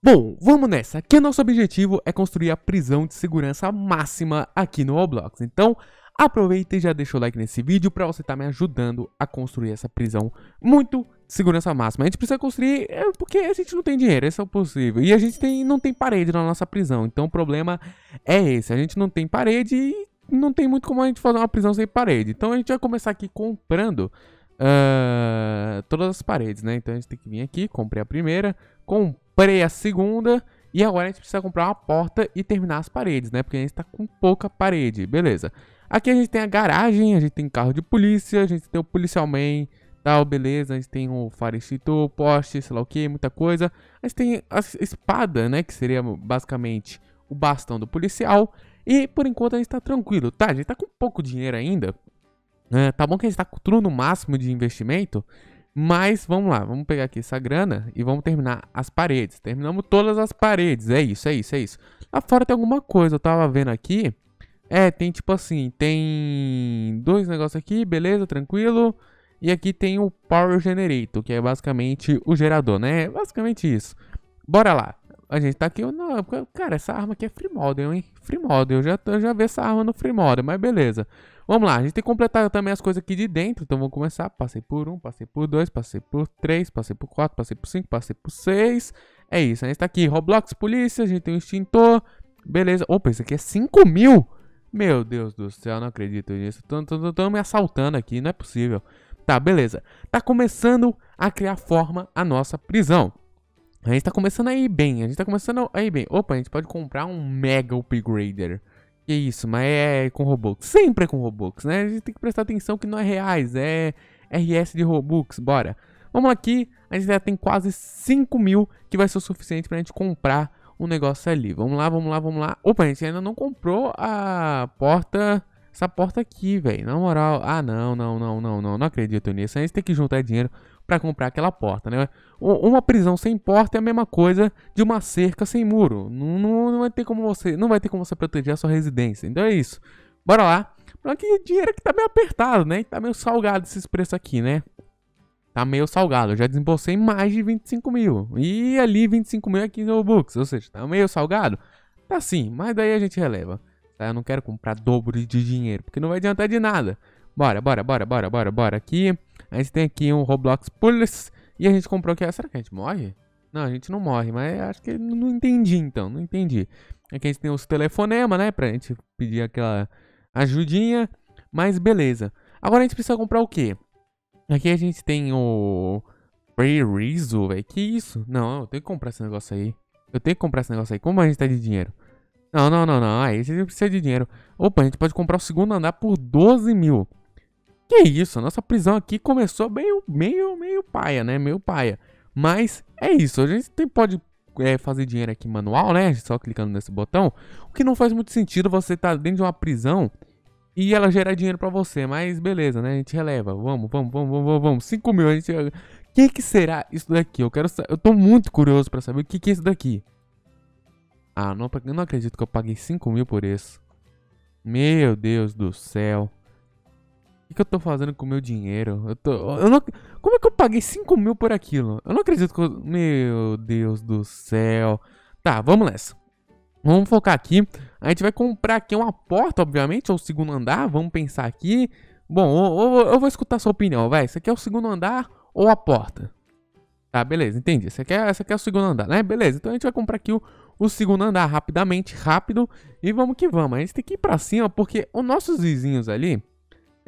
Bom, vamos nessa, que o é nosso objetivo é construir a prisão de segurança máxima aqui no Roblox. Então, aproveita e já deixa o like nesse vídeo para você estar tá me ajudando a construir essa prisão muito de segurança máxima. A gente precisa construir é, porque a gente não tem dinheiro, isso é o possível. E a gente tem, não tem parede na nossa prisão, então o problema é esse. A gente não tem parede e não tem muito como a gente fazer uma prisão sem parede. Então a gente vai começar aqui comprando... Uh, todas as paredes, né? Então a gente tem que vir aqui, comprei a primeira, comprei Parei a segunda. E agora a gente precisa comprar uma porta e terminar as paredes, né? Porque a gente tá com pouca parede, beleza. Aqui a gente tem a garagem, a gente tem carro de polícia, a gente tem o policial main, tal, beleza. A gente tem o farecitor, poste, sei lá o que, muita coisa. A gente tem a espada, né? Que seria basicamente o bastão do policial. E por enquanto a gente tá tranquilo, tá? A gente tá com pouco dinheiro ainda. É, tá bom que a gente tá com tudo no máximo de investimento. Mas vamos lá, vamos pegar aqui essa grana e vamos terminar as paredes. Terminamos todas as paredes, é isso, é isso, é isso. Lá fora tem alguma coisa, eu tava vendo aqui. É, tem tipo assim, tem dois negócios aqui, beleza, tranquilo. E aqui tem o Power Generator, que é basicamente o gerador, né? É basicamente isso. Bora lá. A gente tá aqui, não, é cara, essa arma aqui é free model, hein? Free model, eu já, eu já vi essa arma no free model, mas beleza. Vamos lá, a gente tem que completar também as coisas aqui de dentro, então vamos começar. Passei por um, passei por dois, passei por três, passei por quatro, passei por cinco, passei por seis. É isso, a gente tá aqui, Roblox, polícia, a gente tem um extintor, beleza. Opa, isso aqui é 5 mil? Meu Deus do céu, não acredito nisso. tão me assaltando aqui, não é possível. Tá, beleza. Tá começando a criar forma a nossa prisão. A gente tá começando a ir bem, a gente tá começando a ir bem. Opa, a gente pode comprar um Mega Upgrader. Que isso, mas é com Robux. Sempre é com Robux, né? A gente tem que prestar atenção que não é reais, é RS de Robux, bora. Vamos aqui, a gente já tem quase 5 mil, que vai ser o suficiente pra gente comprar um negócio ali. Vamos lá, vamos lá, vamos lá. Opa, a gente ainda não comprou a porta... Essa porta aqui, velho. Na moral. Ah, não, não, não, não, não. Não acredito nisso. A gente tem que juntar dinheiro para comprar aquela porta, né? Uma prisão sem porta é a mesma coisa de uma cerca sem muro. Não, não, não vai ter como você, não vai ter como você proteger a sua residência. Então é isso. Bora lá. Só que dinheiro que tá meio apertado, né? Tá meio salgado esses preços aqui, né? Tá meio salgado. Eu já desembolsei mais de 25 mil. E ali 25 mil é 15 Robux. Ou seja, tá meio salgado? Tá sim, mas daí a gente releva. Tá? Eu não quero comprar dobro de dinheiro, porque não vai adiantar de nada. Bora, bora, bora, bora, bora, bora aqui. A gente tem aqui um Roblox Pulse. E a gente comprou aqui. Ah, será que a gente morre? Não, a gente não morre, mas acho que não entendi então, não entendi. Aqui é a gente tem os telefonemas, né? Pra gente pedir aquela ajudinha. Mas beleza. Agora a gente precisa comprar o quê? Aqui a gente tem o. Free rezo velho. Que isso? Não, eu tenho que comprar esse negócio aí. Eu tenho que comprar esse negócio aí. Como a gente tá de dinheiro? Não, não, não, não. Aí ah, a gente precisa de dinheiro. Opa, a gente pode comprar o segundo andar por 12 mil. Que isso, nossa prisão aqui começou meio, meio, meio paia, né? Meio paia. Mas é isso, a gente tem, pode é, fazer dinheiro aqui manual, né? Só clicando nesse botão. O que não faz muito sentido você estar tá dentro de uma prisão e ela gerar dinheiro para você. Mas beleza, né? A gente releva. Vamos, vamos, vamos, vamos, vamos. 5 mil, a gente... O que, que será isso daqui? Eu quero Eu tô muito curioso para saber o que, que é isso daqui. Ah, não, não acredito que eu paguei 5 mil por isso. Meu Deus do céu que, que eu tô fazendo com o meu dinheiro? Eu tô. Eu não, como é que eu paguei 5 mil por aquilo? Eu não acredito que. Eu, meu Deus do céu. Tá, vamos nessa. Vamos focar aqui. A gente vai comprar aqui uma porta, obviamente, ou é o segundo andar. Vamos pensar aqui. Bom, eu, eu, vou escutar sua opinião, vai. Você quer é o segundo andar ou a porta? Tá, beleza, entendi. Você quer, é, aqui é o segundo andar, né? Beleza, então a gente vai comprar aqui o, o segundo andar rapidamente, rápido. E vamos que vamos. A gente tem que ir pra cima, porque os nossos vizinhos ali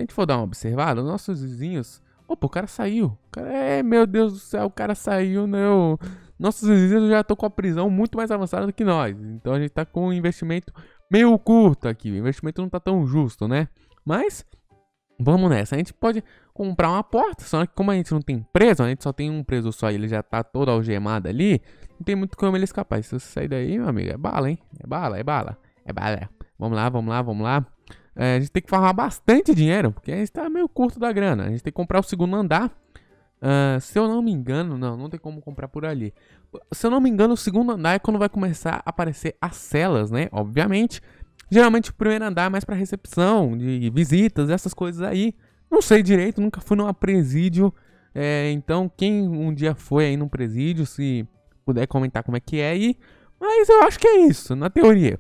a gente for dar uma observada, nossos vizinhos. Opa, o cara saiu. O cara, é, meu Deus do céu, o cara saiu, não. Né, nossos vizinhos já estão com a prisão muito mais avançada do que nós. Então a gente está com um investimento meio curto aqui. O investimento não está tão justo, né? Mas vamos nessa. A gente pode comprar uma porta, só que como a gente não tem preso, a gente só tem um preso só e ele já tá todo algemado ali, não tem muito como ele escapar. Se você sair daí, meu amigo, é bala, hein? É bala, é bala. É bala. Vamos lá, vamos lá, vamos lá. É, a gente tem que farmar bastante dinheiro, porque a gente tá meio curto da grana. A gente tem que comprar o segundo andar. Uh, se eu não me engano, não, não tem como comprar por ali. Se eu não me engano, o segundo andar é quando vai começar a aparecer as celas, né? Obviamente. Geralmente o primeiro andar é mais para recepção, de visitas, essas coisas aí. Não sei direito, nunca fui num presídio. É, então, quem um dia foi aí num presídio, se puder comentar como é que é aí. Mas eu acho que é isso, na teoria.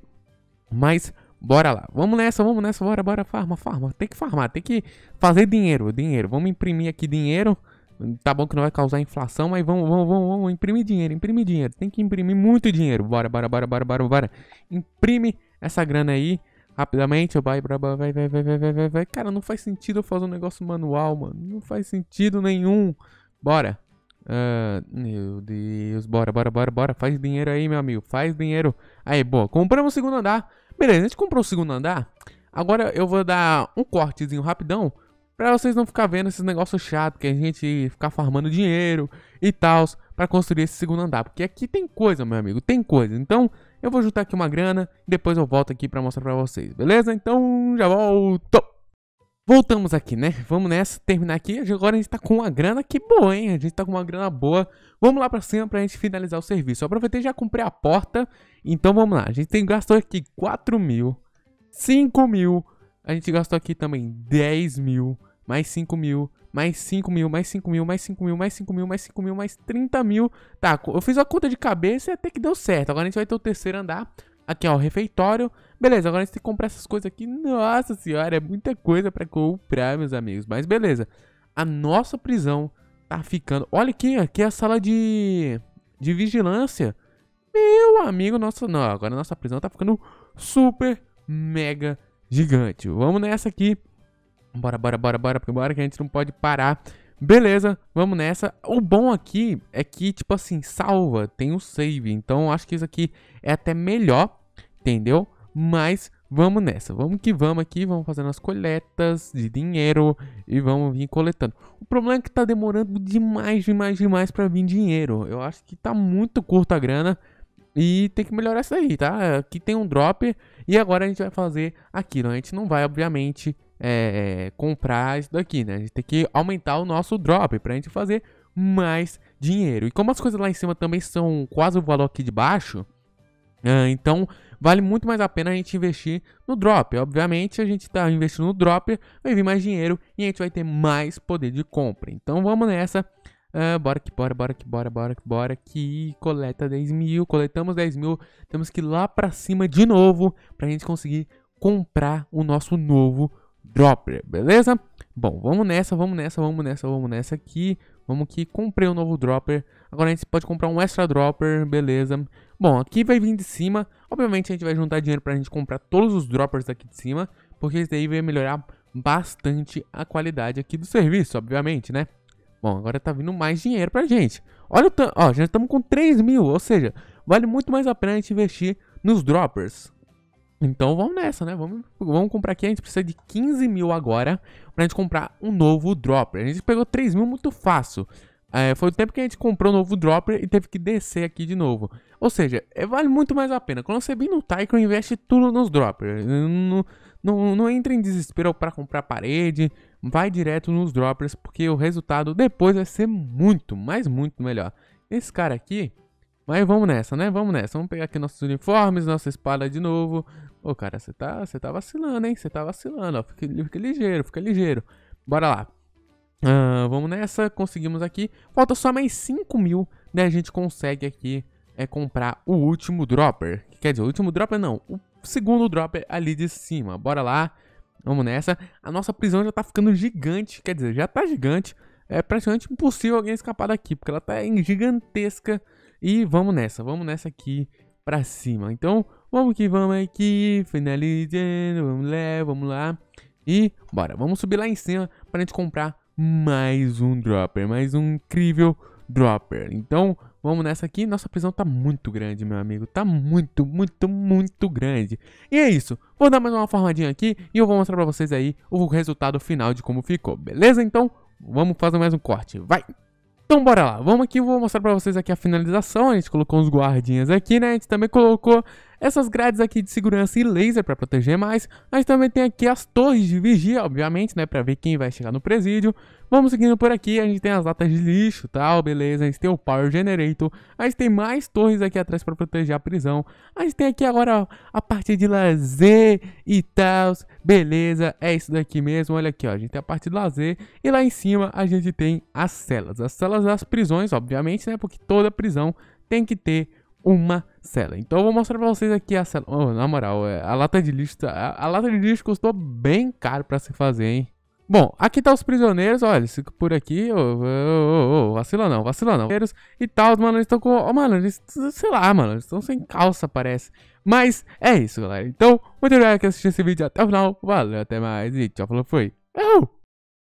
Mas Bora lá. Vamos nessa, vamos nessa, bora, bora. Farma, farma. Tem que farmar, tem que fazer dinheiro, dinheiro. Vamos imprimir aqui dinheiro. Tá bom que não vai causar inflação, mas vamos, vamos, vamos, vamos imprimir dinheiro, imprimir dinheiro. Tem que imprimir muito dinheiro. Bora, bora, bora, bora, bora, bora. Imprime essa grana aí rapidamente. Vai, vai, vai, vai, vai, vai, vai, vai. Cara, não faz sentido eu fazer um negócio manual, mano. Não faz sentido nenhum. Bora. Uh, meu Deus, bora, bora, bora, bora. Faz dinheiro aí, meu amigo. Faz dinheiro. Aí, boa. Compramos o segundo andar. Beleza, a gente comprou o segundo andar. Agora eu vou dar um cortezinho rapidão para vocês não ficar vendo esses negócios chato que a gente ficar farmando dinheiro e tal para construir esse segundo andar, porque aqui tem coisa, meu amigo, tem coisa. Então, eu vou juntar aqui uma grana e depois eu volto aqui para mostrar para vocês. Beleza? Então, já volto. Voltamos aqui, né? Vamos nessa, terminar aqui. Agora a gente tá com uma grana que boa, hein? A gente tá com uma grana boa. Vamos lá pra cima pra gente finalizar o serviço. Eu aproveitei já comprei a porta. Então vamos lá. A gente tem, gastou aqui 4 mil, 5 mil. A gente gastou aqui também 10 mil, mais 5 mil, mais 5 mil, mais 5 mil, mais 5 mil, mais 5 mil, mais 5 mil, mais 30 mil. Tá, eu fiz a conta de cabeça e até que deu certo. Agora a gente vai ter o terceiro andar. Aqui, ó, o refeitório. Beleza, agora a gente tem que comprar essas coisas aqui. Nossa senhora, é muita coisa pra comprar, meus amigos. Mas beleza. A nossa prisão tá ficando... Olha aqui, aqui é a sala de... De vigilância. Meu amigo, nossa... Não, agora a nossa prisão tá ficando super, mega gigante. Vamos nessa aqui. Bora, bora, bora, bora, porque bora, que a gente não pode parar Beleza, vamos nessa. O bom aqui é que, tipo assim, salva, tem o um save. Então, acho que isso aqui é até melhor, entendeu? Mas vamos nessa, vamos que vamos aqui, vamos fazendo as coletas de dinheiro e vamos vir coletando. O problema é que tá demorando demais, demais, demais pra vir dinheiro. Eu acho que tá muito curta a grana e tem que melhorar isso aí, tá? Aqui tem um drop e agora a gente vai fazer aquilo. A gente não vai, obviamente, é, é, comprar isso daqui, né? A gente tem que aumentar o nosso drop para a gente fazer mais dinheiro. E como as coisas lá em cima também são quase o valor aqui de baixo, é, então vale muito mais a pena a gente investir no drop. Obviamente, a gente está investindo no drop, vai vir mais dinheiro e a gente vai ter mais poder de compra. Então vamos nessa. Uh, bora que bora, bora que bora, bora que bora que coleta 10 mil, coletamos 10 mil, temos que ir lá para cima de novo para a gente conseguir comprar o nosso novo Dropper, beleza? Bom, vamos nessa, vamos nessa, vamos nessa, vamos nessa aqui. Vamos que comprei um novo dropper. Agora a gente pode comprar um extra dropper, beleza. Bom, aqui vai vir de cima. Obviamente a gente vai juntar dinheiro pra gente comprar todos os droppers aqui de cima. Porque isso daí vai melhorar bastante a qualidade aqui do serviço, obviamente, né? Bom, agora tá vindo mais dinheiro pra gente. Olha o tanto, ó, já estamos com 3 mil, ou seja, vale muito mais a pena a gente investir nos droppers. Então vamos nessa, né? Vamos, vamos comprar aqui. A gente precisa de 15 mil agora pra gente comprar um novo dropper. A gente pegou 3 mil muito fácil. É, foi o tempo que a gente comprou o um novo dropper e teve que descer aqui de novo. Ou seja, é, vale muito mais a pena. Quando você vem no Tycoon, investe tudo nos droppers. Não, não, não entra em desespero para comprar parede. Vai direto nos droppers, porque o resultado depois vai ser muito, mas muito melhor. Esse cara aqui, mas vamos nessa, né? Vamos nessa. Vamos pegar aqui nossos uniformes, nossa espada de novo. Ô, cara, você tá, tá vacilando, hein? Você tá vacilando, ó. Fica, fica, ligeiro, fica ligeiro. Bora lá. Uh, vamos nessa. Conseguimos aqui. Falta só mais 5 mil, né? A gente consegue aqui é comprar o último dropper. Quer dizer, o último dropper não. O segundo dropper ali de cima. Bora lá. Vamos nessa. A nossa prisão já tá ficando gigante. Quer dizer, já tá gigante. É praticamente impossível alguém escapar daqui, porque ela tá em gigantesca e vamos nessa, vamos nessa aqui pra cima. Então, vamos que vamos aqui, finalizando, vamos lá, vamos lá. E bora, vamos subir lá em cima pra gente comprar mais um dropper, mais um incrível dropper. Então, vamos nessa aqui. Nossa prisão tá muito grande, meu amigo. Tá muito, muito, muito grande. E é isso. Vou dar mais uma formadinha aqui e eu vou mostrar pra vocês aí o resultado final de como ficou, beleza? Então, vamos fazer mais um corte. Vai! Então bora lá, vamos aqui, vou mostrar pra vocês aqui a finalização, a gente colocou uns guardinhas aqui, né, a gente também colocou essas grades aqui de segurança e laser pra proteger mais, mas também tem aqui as torres de vigia, obviamente, né, pra ver quem vai chegar no presídio, Vamos seguindo por aqui, a gente tem as latas de lixo tal, beleza. A gente tem o Power Generator. A gente tem mais torres aqui atrás para proteger a prisão. A gente tem aqui agora a parte de lazer e tal, beleza. É isso daqui mesmo, olha aqui, ó. A gente tem a parte de lazer e lá em cima a gente tem as celas. As celas das prisões, obviamente, né? Porque toda prisão tem que ter uma cela. Então eu vou mostrar pra vocês aqui a cela. Oh, na moral, é, a lata de lixo. Tá, a, a lata de lixo custou bem caro pra se fazer, hein? Bom, aqui tá os prisioneiros, olha, eles ficam por aqui, ô, ô, ô, vacila não, vacila não. E tal, mano, eles estão com, oh, mano, eles, sei lá, mano, eles estão sem calça, parece. Mas é isso, galera. Então, muito obrigado por assistir esse vídeo até o final. Valeu, até mais e tchau, falou, fui.